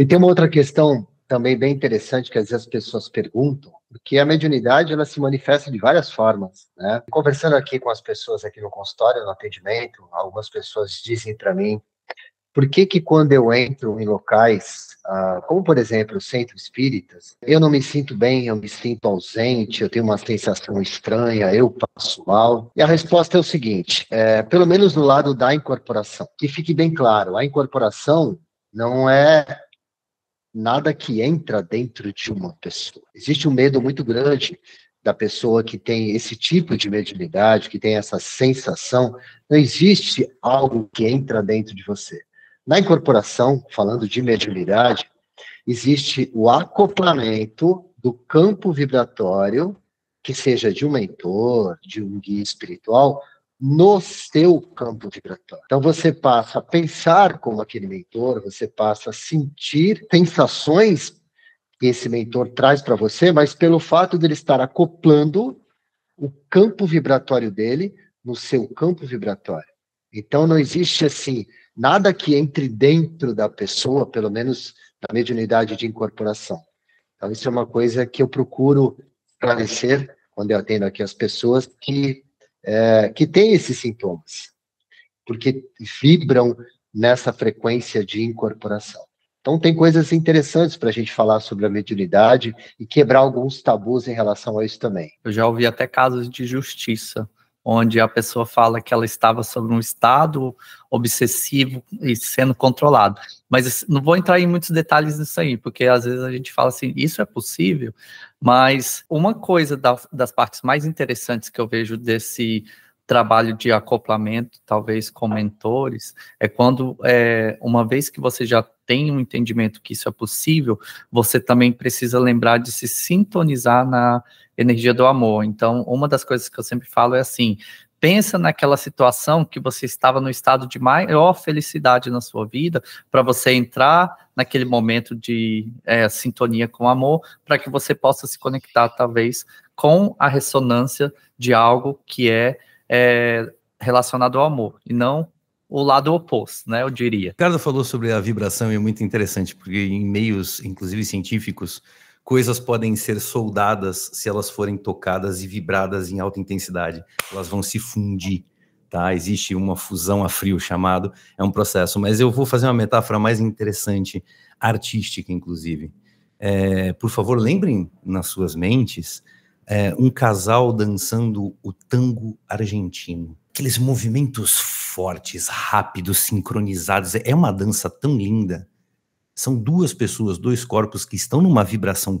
E tem uma outra questão também bem interessante que às vezes as pessoas perguntam, que a mediunidade ela se manifesta de várias formas, né? Conversando aqui com as pessoas aqui no consultório, no atendimento, algumas pessoas dizem para mim por que, que quando eu entro em locais, ah, como por exemplo o centro espíritas, eu não me sinto bem, eu me sinto ausente, eu tenho uma sensação estranha, eu passo mal? E a resposta é o seguinte: é, pelo menos no lado da incorporação, que fique bem claro, a incorporação não é nada que entra dentro de uma pessoa. Existe um medo muito grande da pessoa que tem esse tipo de mediunidade, que tem essa sensação. Não existe algo que entra dentro de você. Na incorporação, falando de mediunidade, existe o acoplamento do campo vibratório, que seja de um mentor, de um guia espiritual, no seu campo vibratório. Então você passa a pensar como aquele mentor, você passa a sentir sensações que esse mentor traz para você, mas pelo fato dele estar acoplando o campo vibratório dele no seu campo vibratório. Então não existe assim nada que entre dentro da pessoa, pelo menos na mediunidade de incorporação. Então isso é uma coisa que eu procuro esclarecer quando eu atendo aqui as pessoas que é, que têm esses sintomas, porque vibram nessa frequência de incorporação. Então, tem coisas interessantes para a gente falar sobre a mediunidade e quebrar alguns tabus em relação a isso também. Eu já ouvi até casos de justiça, onde a pessoa fala que ela estava sobre um estado obsessivo e sendo controlado. Mas assim, não vou entrar em muitos detalhes nisso aí, porque às vezes a gente fala assim: isso é possível? Mas uma coisa das partes mais interessantes que eu vejo desse trabalho de acoplamento, talvez com mentores, é quando, é, uma vez que você já tem um entendimento que isso é possível, você também precisa lembrar de se sintonizar na energia do amor. Então, uma das coisas que eu sempre falo é assim: pensa naquela situação que você estava no estado de maior felicidade na sua vida, para você entrar naquele momento de é, sintonia com o amor, para que você possa se conectar, talvez, com a ressonância de algo que é, é relacionado ao amor, e não o lado oposto, né? Eu diria. O Ricardo falou sobre a vibração e é muito interessante, porque em meios, inclusive científicos, coisas podem ser soldadas se elas forem tocadas e vibradas em alta intensidade. Elas vão se fundir, tá? Existe uma fusão a frio chamado, é um processo. Mas eu vou fazer uma metáfora mais interessante, artística, inclusive. É, por favor, lembrem nas suas mentes é, um casal dançando o tango argentino. Aqueles movimentos fortes, rápidos, sincronizados. É uma dança tão linda são duas pessoas, dois corpos que estão numa vibração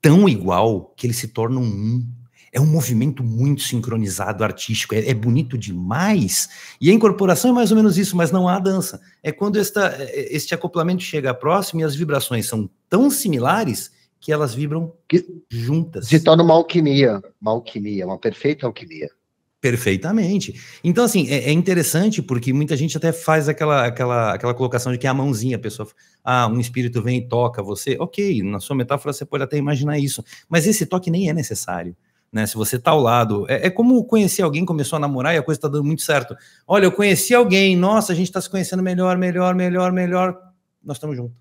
tão igual que eles se tornam um. É um movimento muito sincronizado, artístico, é, é, bonito demais. E a incorporação é mais ou menos isso, mas não há dança. É quando esta, é, é, este acoplamento chega próximo e as vibrações são tão similares que elas vibram que juntas. Se torna uma alquimia, uma alquimia, uma perfeita alquimia. Perfeitamente. Então, assim, é, é, interessante porque muita gente até faz aquela, aquela, aquela colocação de que é a mãozinha, a pessoa, ah, um espírito vem e toca você. Ok, na sua metáfora você pode até imaginar isso, mas esse toque nem é necessário. Né, se você tá ao lado, é, é como conhecer alguém, começou a namorar e a coisa está dando muito certo. Olha, eu conheci alguém, nossa, a gente está se conhecendo melhor, melhor, melhor, melhor. Nós estamos juntos,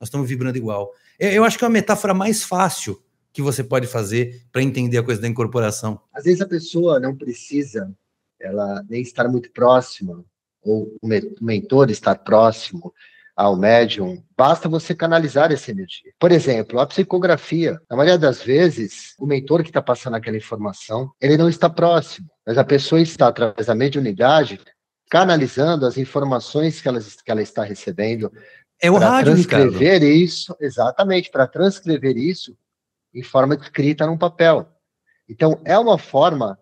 nós estamos vibrando igual. É, eu acho que é a metáfora mais fácil que você pode fazer para entender a coisa da incorporação? Às vezes a pessoa não precisa ela nem estar muito próxima ou o mentor estar próximo ao médium, basta você canalizar essa energia. Por exemplo, a psicografia, na maioria das vezes, o mentor que está passando aquela informação, ele não está próximo, mas a pessoa está, através da mediunidade, canalizando as informações que ela, que ela está recebendo. É o rádio, Para transcrever Ricardo. isso, exatamente, para transcrever isso em forma escrita num papel. Então, é uma forma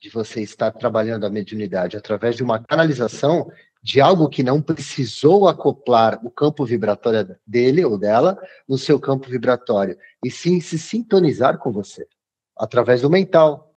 de você estar trabalhando a mediunidade através de uma canalização de algo que não precisou acoplar o campo vibratório dele ou dela no seu campo vibratório, e sim se sintonizar com você, através do mental,